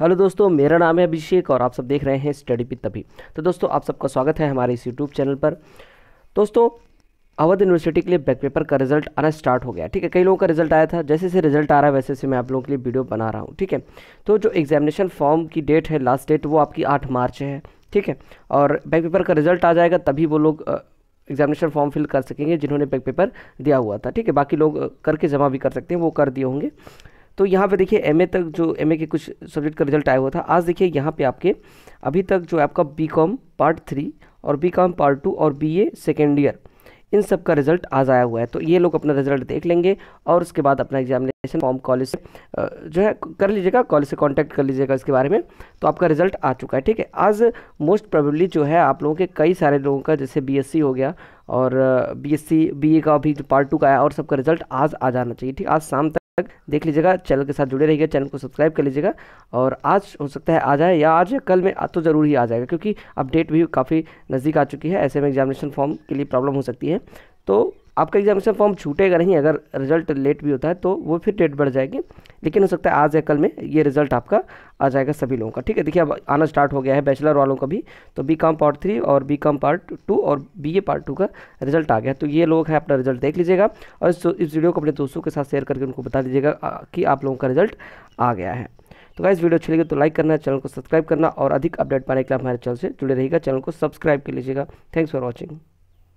hello दोस्तों मेरा नाम है अभिषेक और आप सब देख रहे हैं स्टडी पिथ तभी तो दोस्तों आप सबका स्वागत है हमारे इस यूट्यूब चैनल पर दोस्तों अवध यूनिवर्सिटी के लिए बैक पेपर का रिजल्ट आना स्टार्ट हो गया ठीक है कई लोगों का रिजल्ट आया था जैसे जैसे रिजल्ट आ रहा है वैसे से मैं आप लोगों के लिए वीडियो बना रहा हूँ ठीक है तो जो एग्जामिनेशन फॉर्म की डेट है लास्ट डेट वो आपकी आठ मार्च है ठीक है और बैक पेपर का रिजल्ट आ जाएगा तभी वो लोग एग्जामिनेशन फॉर्म फिल कर सकेंगे जिन्होंने बैक पेपर दिया हुआ था ठीक है बाकी लोग करके जमा भी कर सकते हैं वो कर दिए होंगे तो यहाँ पे देखिए एमए तक जो एमए के कुछ सब्जेक्ट का रिजल्ट आया हुआ था आज देखिए यहाँ पे आपके अभी तक जो आपका बीकॉम पार्ट थ्री और बीकॉम पार्ट टू और बीए सेकेंड ईयर इन सब का रिजल्ट आज आया हुआ है तो ये लोग अपना रिजल्ट देख लेंगे और उसके बाद अपना एग्जामिनेशन फॉर्म कॉलेज से जो है कर लीजिएगा कॉलेज से कॉन्टैक्ट कर लीजिएगा इसके बारे में तो आपका रिजल्ट आ चुका है ठीक है आज मोस्ट प्रोबेबली जो है आप लोगों के कई सारे लोगों का जैसे बीएससी हो गया और बीएससी बीए का भी पार्ट टू का आया और सबका रिजल्ट आज आ जाना चाहिए ठीक आज शाम तक तक देख लीजिएगा चैनल के साथ जुड़े रहिएगा चैनल को सब्सक्राइब कर लीजिएगा और आज हो सकता है आ जाए या आज या कल में तो ज़रूर ही आ जाएगा क्योंकि अपडेट भी काफ़ी नज़दीक आ चुकी है ऐसे में एग्जामिनेशन फॉर्म के लिए प्रॉब्लम हो सकती है तो आपका एग्जामिनेशन फॉर्म छूटेगा नहीं अगर रिजल्ट लेट भी होता है तो वो फिर डेट बढ़ जाएगी लेकिन हो सकता है आज या कल में ये रिजल्ट आपका आ जाएगा सभी लोगों का ठीक है देखिए अब आना स्टार्ट हो गया है बैचलर वालों का भी तो बी कॉम पार्ट थ्री और बी कॉम पार्ट टू और बी ए पार्ट टू का रिजल्ट आ गया तो ये लोग हैं अपना रिजल्ट देख लीजिएगा और इस इस वीडियो को अपने दोस्तों के साथ शेयर करके उनको बता दीजिएगा कि आप लोगों का रिजल्ट आ गया है तो गाइस वीडियो अच्छी लगी तो लाइक करना चैनल को सब्सक्राइब करना और अधिक अपडेट पाने के लिए हमारे चैनल से जुड़े रहेगा चैनल को सब्सक्राइब कर लीजिएगा थैंक्स फॉर वॉचिंग